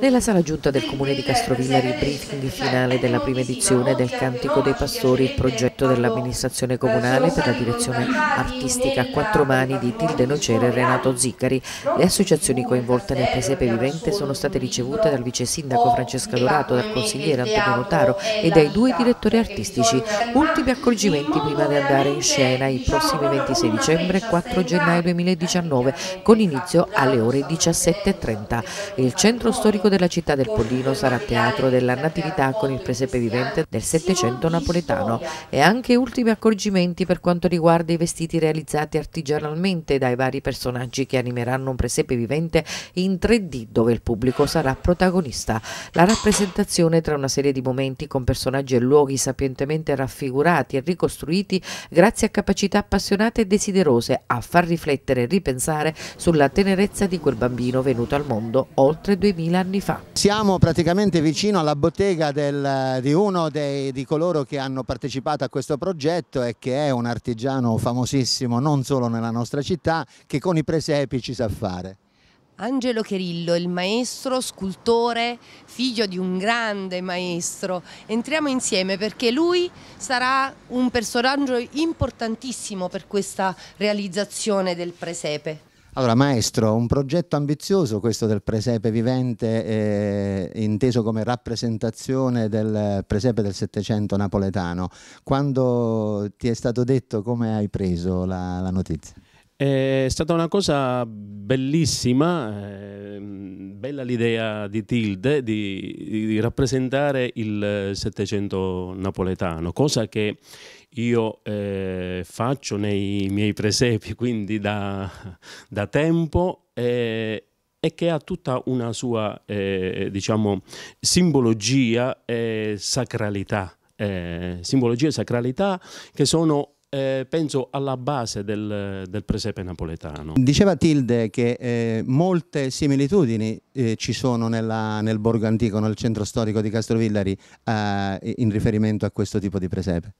Nella sala giunta del comune di Castrovillari il briefing finale della prima edizione del Cantico dei Pastori, il progetto dell'amministrazione comunale per la direzione artistica a quattro mani di Tilde Nocere e Renato Zicari. Le associazioni coinvolte nel presepe vivente sono state ricevute dal vice sindaco Francesca Dorato, dal consigliere Antonio Notaro e dai due direttori artistici. Ultimi accorgimenti prima di andare in scena i prossimi 26 dicembre e 4 gennaio 2019 con inizio alle ore 17.30. Il centro storico della città del Pollino sarà teatro della natività con il presepe vivente del Settecento napoletano e anche ultimi accorgimenti per quanto riguarda i vestiti realizzati artigianalmente dai vari personaggi che animeranno un presepe vivente in 3D dove il pubblico sarà protagonista. La rappresentazione tra una serie di momenti con personaggi e luoghi sapientemente raffigurati e ricostruiti grazie a capacità appassionate e desiderose a far riflettere e ripensare sulla tenerezza di quel bambino venuto al mondo oltre 2000 anni fa giorni fa. Siamo praticamente vicino alla bottega del, di uno dei, di coloro che hanno partecipato a questo progetto e che è un artigiano famosissimo non solo nella nostra città, che con i presepi ci sa fare. Angelo Cherillo, il maestro, scultore, figlio di un grande maestro. Entriamo insieme perché lui sarà un personaggio importantissimo per questa realizzazione del presepe. Allora, maestro, un progetto ambizioso questo del presepe vivente, eh, inteso come rappresentazione del presepe del Settecento napoletano. Quando ti è stato detto, come hai preso la, la notizia? Eh, è stata una cosa bellissima, eh, bella l'idea di Tilde di, di rappresentare il eh, Settecento napoletano, cosa che io eh, faccio nei miei presepi quindi da, da tempo eh, e che ha tutta una sua eh, diciamo, simbologia e sacralità. Eh, simbologia e sacralità che sono eh, penso alla base del, del, presepe napoletano. Diceva Tilde che eh, molte similitudini eh, ci sono nella, nel borgo antico, nel centro storico di Castrovillari, eh, in riferimento a questo tipo di presepe.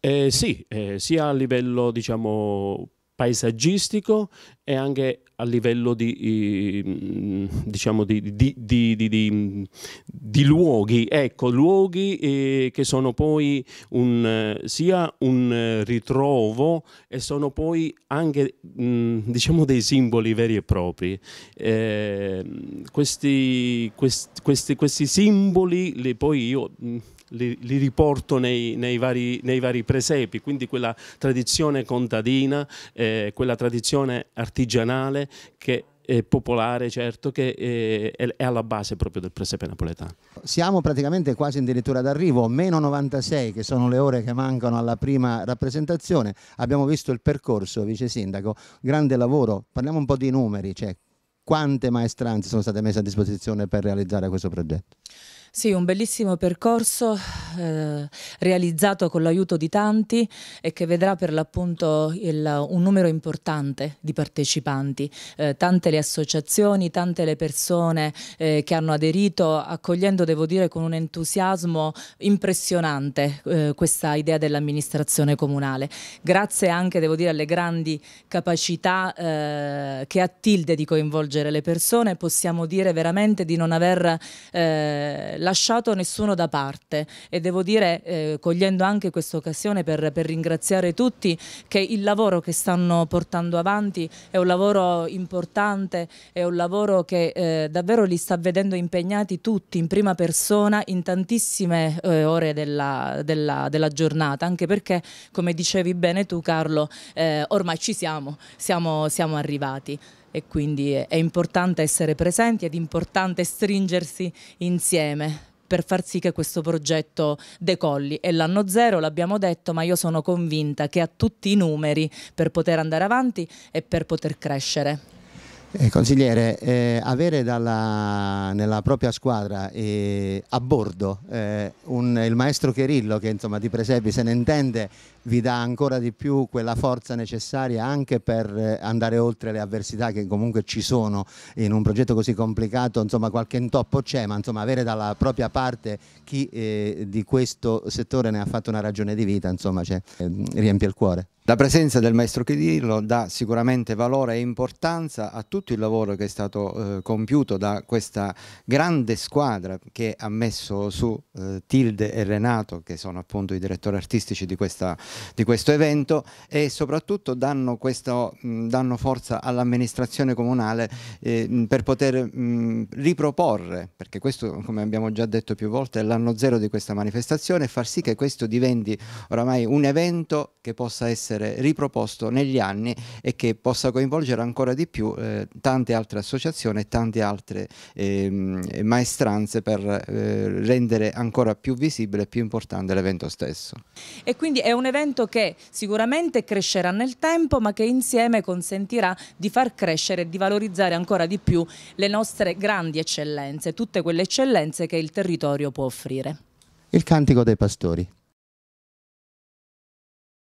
Eh, sì, eh, sia a livello diciamo, paesaggistico e anche a livello di, mm, diciamo di, di, di luoghi, ecco, luoghi eh, che sono poi un, eh, sia un eh, ritrovo e sono poi anche mm, diciamo dei simboli veri e propri. Eh, questi, questi, questi, questi, simboli poi io mm, li, li riporto nei, nei, vari, nei, vari, presepi, quindi quella tradizione contadina, eh, quella tradizione artigianale che è popolare certo che eh, è, è alla base proprio del presepe napoletano. Siamo praticamente quasi addirittura d'arrivo, meno 96 che sono le ore che mancano alla prima rappresentazione, abbiamo visto il percorso vice sindaco, grande lavoro, parliamo un po' di numeri, cioè quante maestranze sono state messe a disposizione per realizzare questo progetto? Sì, un bellissimo percorso eh, realizzato con l'aiuto di tanti e che vedrà per l'appunto un numero importante di partecipanti, eh, tante le associazioni, tante le persone eh, che hanno aderito, accogliendo devo dire con un entusiasmo impressionante eh, questa idea dell'amministrazione comunale. Grazie anche devo dire alle grandi capacità eh, che ha Tilde di coinvolgere le persone, possiamo dire veramente di non aver eh, lasciato nessuno da parte e devo dire, eh, cogliendo anche questa occasione per, per, ringraziare tutti, che il lavoro che stanno portando avanti è un lavoro importante, è un lavoro che eh, davvero li sta vedendo impegnati tutti in prima persona in tantissime eh, ore della, della, della, giornata, anche perché come dicevi bene tu Carlo, eh, ormai ci siamo, siamo, siamo arrivati e quindi è importante essere presenti ed è importante stringersi insieme per far sì che questo progetto decolli. È l'anno zero, l'abbiamo detto, ma io sono convinta che ha tutti i numeri per poter andare avanti e per poter crescere. Eh, consigliere, eh, avere dalla, nella propria squadra eh, a bordo eh, un, il maestro Cherillo che insomma, di Presepi se ne intende vi dà ancora di più quella forza necessaria anche per eh, andare oltre le avversità che comunque ci sono in un progetto così complicato, insomma qualche intoppo c'è, ma insomma, avere dalla propria parte chi eh, di questo settore ne ha fatto una ragione di vita insomma, riempie il cuore. La presenza del maestro Chirillo dà sicuramente valore e importanza a tutto il lavoro che è stato eh, compiuto da questa grande squadra che ha messo su eh, Tilde e Renato, che sono appunto i direttori artistici di, questa, di questo evento, e soprattutto danno, questo, mh, mm, danno forza all'amministrazione comunale eh, per poter mh, mm, riproporre, perché questo come abbiamo già detto più volte è l'anno zero di questa manifestazione, far sì che questo diventi oramai un evento che possa essere riproposto negli anni e che possa coinvolgere ancora di più eh, tante altre associazioni e tante altre eh, maestranze per eh, rendere ancora più visibile e più importante l'evento stesso. E quindi è un evento che sicuramente crescerà nel tempo ma che insieme consentirà di far crescere e di valorizzare ancora di più le nostre grandi eccellenze, tutte quelle eccellenze che il territorio può offrire. Il cantico dei pastori.